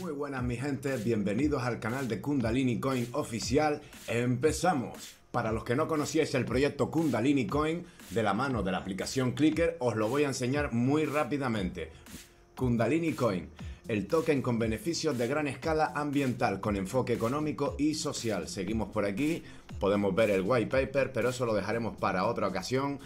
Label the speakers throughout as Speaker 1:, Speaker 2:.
Speaker 1: Muy buenas mi gente, bienvenidos al canal de Kundalini Coin oficial. Empezamos. Para los que no conocíais el proyecto Kundalini Coin, de la mano de la aplicación Clicker, os lo voy a enseñar muy rápidamente. Kundalini Coin, el token con beneficios de gran escala ambiental, con enfoque económico y social. Seguimos por aquí, podemos ver el white paper, pero eso lo dejaremos para otra ocasión.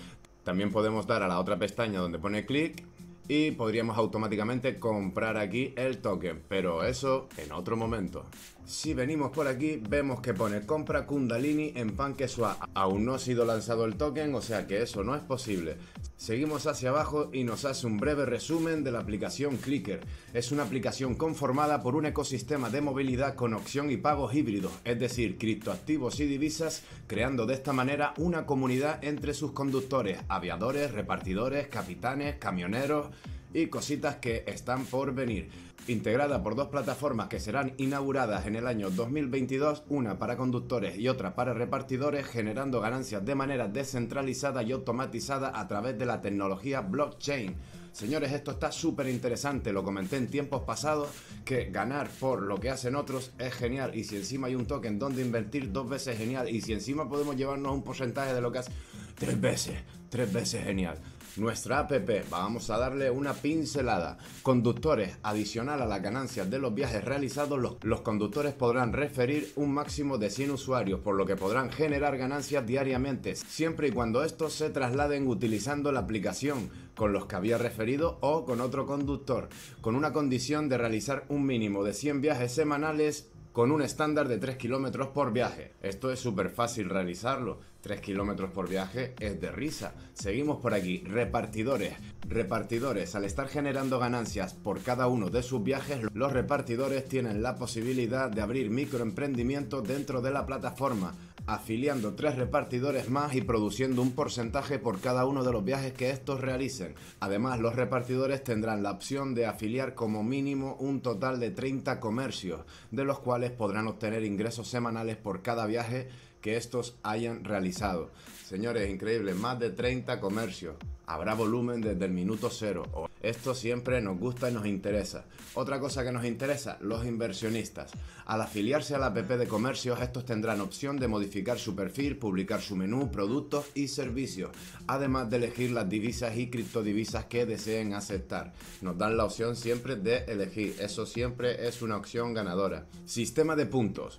Speaker 1: También podemos dar a la otra pestaña donde pone clic y podríamos automáticamente comprar aquí el token, pero eso en otro momento. Si venimos por aquí vemos que pone compra Kundalini en PancakeSwap. Aún no ha sido lanzado el token, o sea que eso no es posible. Seguimos hacia abajo y nos hace un breve resumen de la aplicación Clicker. Es una aplicación conformada por un ecosistema de movilidad con opción y pagos híbridos, es decir, criptoactivos y divisas, creando de esta manera una comunidad entre sus conductores, aviadores, repartidores, capitanes, camioneros, y cositas que están por venir. Integrada por dos plataformas que serán inauguradas en el año 2022, una para conductores y otra para repartidores, generando ganancias de manera descentralizada y automatizada a través de la tecnología blockchain. Señores, esto está súper interesante, lo comenté en tiempos pasados, que ganar por lo que hacen otros es genial y si encima hay un token donde invertir dos veces genial y si encima podemos llevarnos un porcentaje de lo que hace tres veces, tres veces genial nuestra app, vamos a darle una pincelada. Conductores, adicional a las ganancias de los viajes realizados, los, conductores podrán referir un máximo de 100 usuarios, por lo que podrán generar ganancias diariamente, siempre y cuando estos se trasladen utilizando la aplicación con los que había referido o con otro conductor, con una condición de realizar un mínimo de 100 viajes semanales con un estándar de 3 kilómetros por viaje. Esto es súper fácil realizarlo. 3 kilómetros por viaje es de risa. Seguimos por aquí. Repartidores. Repartidores, al estar generando ganancias por cada uno de sus viajes, los repartidores tienen la posibilidad de abrir microemprendimiento dentro de la plataforma afiliando tres repartidores más y produciendo un porcentaje por cada uno de los viajes que estos realicen. Además, los repartidores tendrán la opción de afiliar como mínimo un total de 30 comercios, de los cuales podrán obtener ingresos semanales por cada viaje que estos hayan realizado. Señores, increíble, más de 30 comercios. Habrá volumen desde el minuto cero. Esto siempre nos gusta y nos interesa. Otra cosa que nos interesa, los inversionistas. Al afiliarse a la app de comercios, estos tendrán opción de modificar su perfil, publicar su menú, productos y servicios, además de elegir las divisas y criptodivisas que deseen aceptar. Nos dan la opción siempre de elegir, eso siempre es una opción ganadora. Sistema de puntos.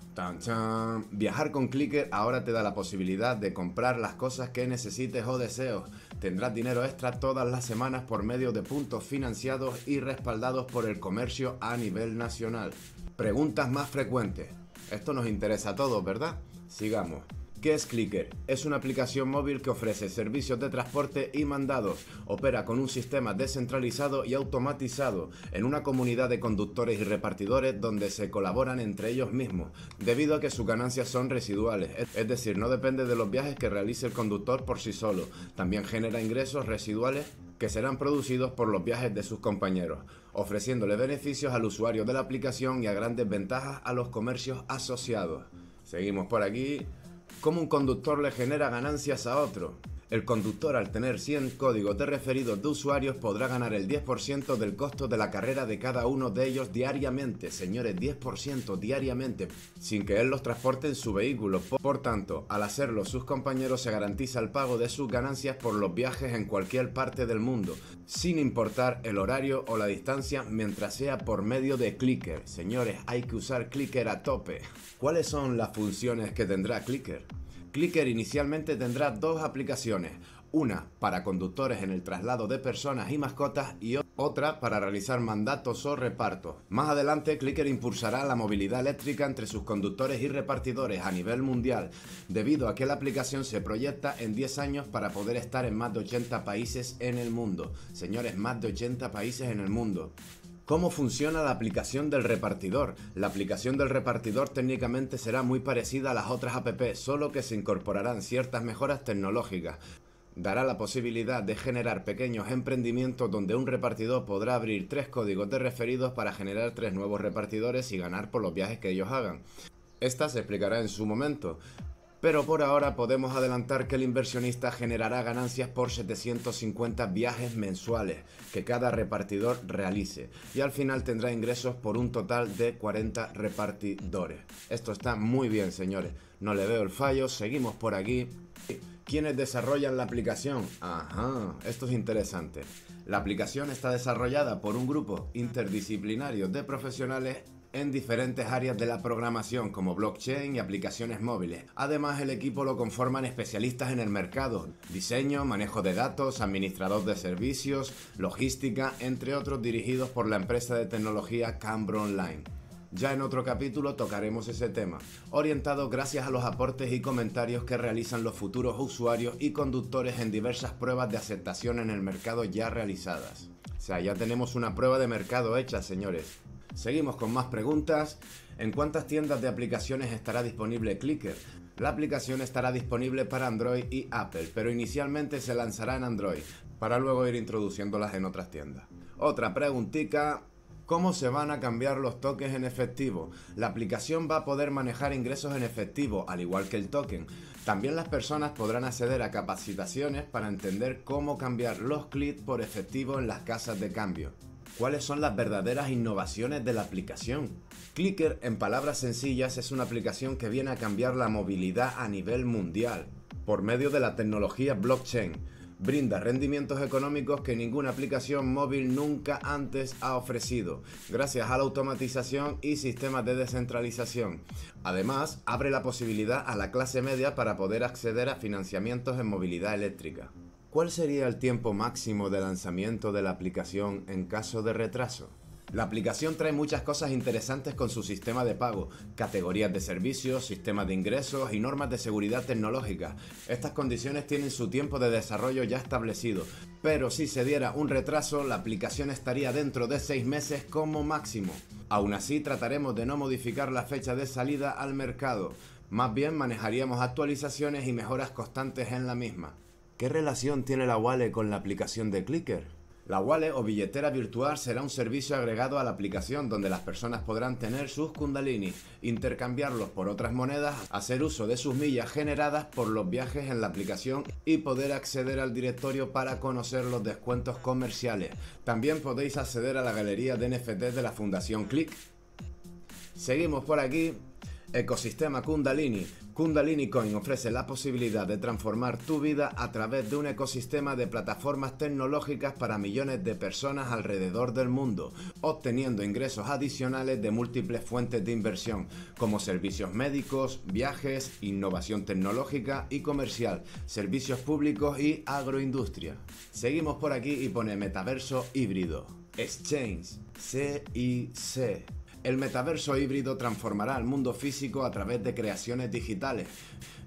Speaker 1: Viajar con Clicker ahora te da la posibilidad de comprar las cosas que necesites o deseos Tendrás dinero extra todas las semanas por medio de puntos financiados y respaldados por el comercio a nivel nacional. Preguntas más frecuentes. Esto nos interesa a todos, ¿verdad? Sigamos. Qué es Clicker es una aplicación móvil que ofrece servicios de transporte y mandados. Opera con un sistema descentralizado y automatizado en una comunidad de conductores y repartidores donde se colaboran entre ellos mismos, debido a que sus ganancias son residuales, es decir, no depende de los viajes que realice el conductor por sí solo. También genera ingresos residuales que serán producidos por los viajes de sus compañeros, ofreciéndole beneficios al usuario de la aplicación y a grandes ventajas a los comercios asociados. Seguimos por aquí cómo un conductor le genera ganancias a otro. El conductor al tener 100 códigos de referidos de usuarios podrá ganar el 10% del costo de la carrera de cada uno de ellos diariamente, señores, 10% diariamente, sin que él los transporte en su vehículo. Por tanto, al hacerlo sus compañeros se garantiza el pago de sus ganancias por los viajes en cualquier parte del mundo, sin importar el horario o la distancia mientras sea por medio de Clicker. Señores, hay que usar Clicker a tope. ¿Cuáles son las funciones que tendrá Clicker? Clicker inicialmente tendrá dos aplicaciones, una para conductores en el traslado de personas y mascotas y otra para realizar mandatos o repartos. Más adelante, Clicker impulsará la movilidad eléctrica entre sus conductores y repartidores a nivel mundial, debido a que la aplicación se proyecta en 10 años para poder estar en más de 80 países en el mundo. Señores, más de 80 países en el mundo cómo funciona la aplicación del repartidor. La aplicación del repartidor técnicamente será muy parecida a las otras app, solo que se incorporarán ciertas mejoras tecnológicas dará la posibilidad de generar pequeños emprendimientos donde un repartidor podrá abrir tres códigos de referidos para generar tres nuevos repartidores y ganar por los viajes que ellos hagan. Esta se explicará en su momento, pero por ahora podemos adelantar que el inversionista generará ganancias por 750 viajes mensuales que cada repartidor realice y al final tendrá ingresos por un total de 40 repartidores. Esto está muy bien señores, no le veo el fallo, seguimos por aquí. ¿Quiénes desarrollan la aplicación? Ajá, esto es interesante. La aplicación está desarrollada por un grupo interdisciplinario de profesionales en diferentes áreas de la programación como blockchain y aplicaciones móviles. Además, el equipo lo conforman especialistas en el mercado, diseño, manejo de datos, administrador de servicios, logística, entre otros dirigidos por la empresa de tecnología Cambro Online. Ya en otro capítulo tocaremos ese tema, orientado gracias a los aportes y comentarios que realizan los futuros usuarios y conductores en diversas pruebas de aceptación en el mercado ya realizadas. O sea, ya tenemos una prueba de mercado hecha, señores. Seguimos con más preguntas. ¿En cuántas tiendas de aplicaciones estará disponible Clicker? La aplicación estará disponible para Android y Apple, pero inicialmente se lanzará en Android, para luego ir introduciéndolas en otras tiendas. Otra preguntica cómo se van a cambiar los tokens en efectivo. La aplicación va a poder manejar ingresos en efectivo, al igual que el token. También las personas podrán acceder a capacitaciones para entender cómo cambiar los clics por efectivo en las casas de cambio cuáles son las verdaderas innovaciones de la aplicación. Clicker, en palabras sencillas, es una aplicación que viene a cambiar la movilidad a nivel mundial por medio de la tecnología blockchain. Brinda rendimientos económicos que ninguna aplicación móvil nunca antes ha ofrecido, gracias a la automatización y sistemas de descentralización. Además, abre la posibilidad a la clase media para poder acceder a financiamientos en movilidad eléctrica. ¿Cuál sería el tiempo máximo de lanzamiento de la aplicación en caso de retraso? La aplicación trae muchas cosas interesantes con su sistema de pago, categorías de servicios, sistema de ingresos y normas de seguridad tecnológica. Estas condiciones tienen su tiempo de desarrollo ya establecido, pero si se diera un retraso, la aplicación estaría dentro de 6 meses como máximo. Aún así, trataremos de no modificar la fecha de salida al mercado. Más bien, manejaríamos actualizaciones y mejoras constantes en la misma. ¿Qué relación tiene la Wale con la aplicación de Clicker? La Wale o billetera virtual será un servicio agregado a la aplicación donde las personas podrán tener sus kundalini, intercambiarlos por otras monedas, hacer uso de sus millas generadas por los viajes en la aplicación y poder acceder al directorio para conocer los descuentos comerciales. También podéis acceder a la galería de NFT de la Fundación Click. Seguimos por aquí Ecosistema Kundalini. Kundalini Coin ofrece la posibilidad de transformar tu vida a través de un ecosistema de plataformas tecnológicas para millones de personas alrededor del mundo, obteniendo ingresos adicionales de múltiples fuentes de inversión, como servicios médicos, viajes, innovación tecnológica y comercial, servicios públicos y agroindustria. Seguimos por aquí y pone metaverso híbrido. Exchange, CIC. El metaverso híbrido transformará el mundo físico a través de creaciones digitales.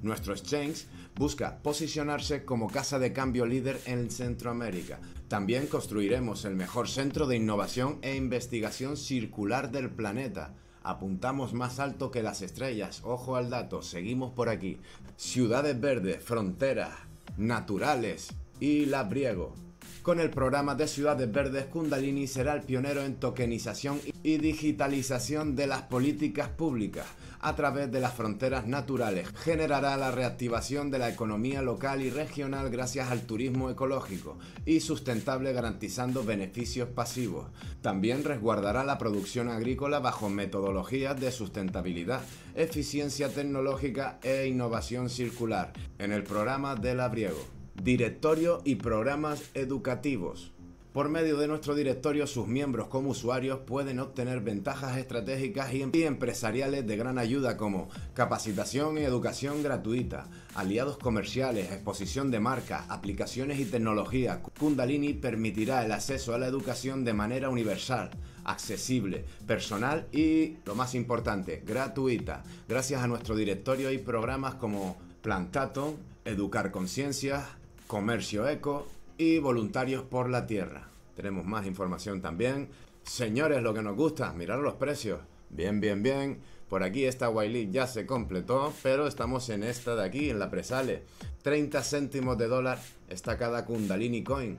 Speaker 1: Nuestro exchange busca posicionarse como casa de cambio líder en Centroamérica. También construiremos el mejor centro de innovación e investigación circular del planeta. Apuntamos más alto que las estrellas, ojo al dato, seguimos por aquí. Ciudades verdes, fronteras, naturales y labriego. Con el programa de Ciudades Verdes, Kundalini será el pionero en tokenización y digitalización de las políticas públicas a través de las fronteras naturales. Generará la reactivación de la economía local y regional gracias al turismo ecológico y sustentable garantizando beneficios pasivos. También resguardará la producción agrícola bajo metodologías de sustentabilidad, eficiencia tecnológica e innovación circular en el programa del abriego directorio y programas educativos. Por medio de nuestro directorio, sus miembros como usuarios pueden obtener ventajas estratégicas y em- empresariales de gran ayuda como capacitación y educación gratuita, aliados comerciales, exposición de marcas, aplicaciones y tecnologías. Kundalini permitirá el acceso a la educación de manera universal, accesible, personal y, lo más importante, gratuita, gracias a nuestro directorio y programas como Plantato, Educar Conciencias, comercio eco y voluntarios por la tierra. Tenemos más información también. Señores, lo que nos gusta, mirar los precios. Bien, bien, bien. Por aquí esta Wiley ya se completó, pero estamos en esta de aquí, en la Presale. 30 céntimos de dólar está cada Kundalini Coin.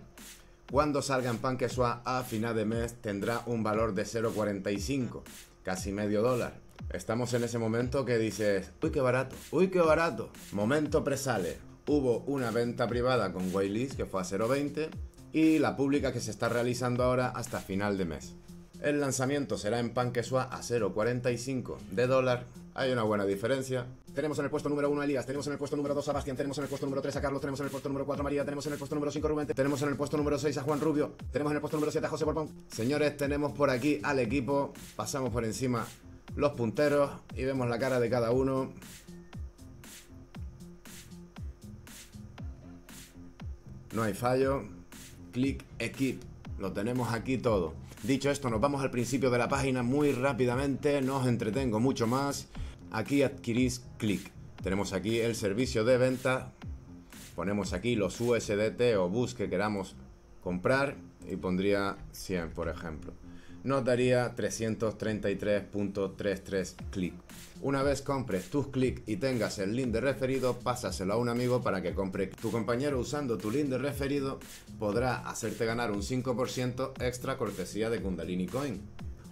Speaker 1: Cuando salga en panquesua a final de mes tendrá un valor de 0,45, casi medio dólar. Estamos en ese momento que dices, uy, qué barato, uy, qué barato. Momento Presale. Hubo una venta privada con Waylist que fue a 0.20 y la pública que se está realizando ahora hasta final de mes. El lanzamiento será en Panquesua a 0.45 de dólar. Hay una buena diferencia. Tenemos en el puesto número 1 a Elías, tenemos en el puesto número 2 a Bastián, tenemos en el puesto número 3 a Carlos, tenemos en el puesto número 4 a María, tenemos en el puesto número 5 a tenemos en el puesto número 6 a Juan Rubio, tenemos en el puesto número 7 a José Borbón. Señores, tenemos por aquí al equipo, pasamos por encima los punteros y vemos la cara de cada uno. no hay fallo. Clic Equip, lo tenemos aquí todo. Dicho esto, nos vamos al principio de la página muy rápidamente, no os entretengo mucho más. Aquí adquirís clic. Tenemos aquí el servicio de venta, ponemos aquí los USDT o BUS que queramos comprar y pondría 100, por ejemplo nos daría 333.33 clic. Una vez compres tus clics y tengas el link de referido, pásaselo a un amigo para que compre. Tu compañero usando tu link de referido podrá hacerte ganar un 5% extra cortesía de Kundalini Coin.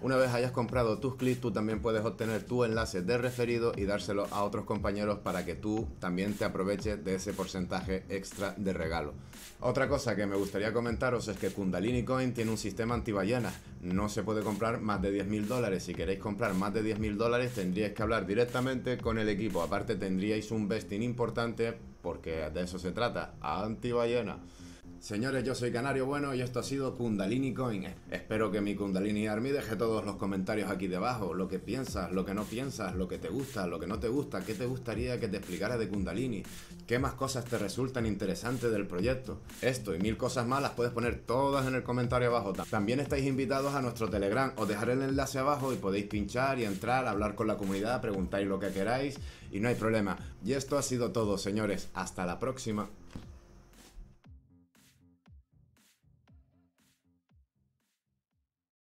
Speaker 1: Una vez hayas comprado tus clics, tú también puedes obtener tu enlace de referido y dárselo a otros compañeros para que tú también te aproveches de ese porcentaje extra de regalo. Otra cosa que me gustaría comentaros es que Kundalini Coin tiene un sistema antiballenas. No se puede comprar más de 10.000 dólares. Si queréis comprar más de 10.000 dólares tendríais que hablar directamente con el equipo. Aparte tendríais un vesting importante porque de eso se trata. Antiballenas. Señores, yo soy Canario Bueno y esto ha sido Kundalini Coin. Espero que mi Kundalini Army deje todos los comentarios aquí debajo, lo que piensas, lo que no piensas, lo que te gusta, lo que no te gusta, qué te gustaría que te explicara de Kundalini, qué más cosas te resultan interesantes del proyecto. Esto y mil cosas más las puedes poner todas en el comentario abajo. También estáis invitados a nuestro Telegram, os dejaré el enlace abajo y podéis pinchar y entrar, hablar con la comunidad, preguntar lo que queráis y no hay problema. Y esto ha sido todo, señores. Hasta la próxima.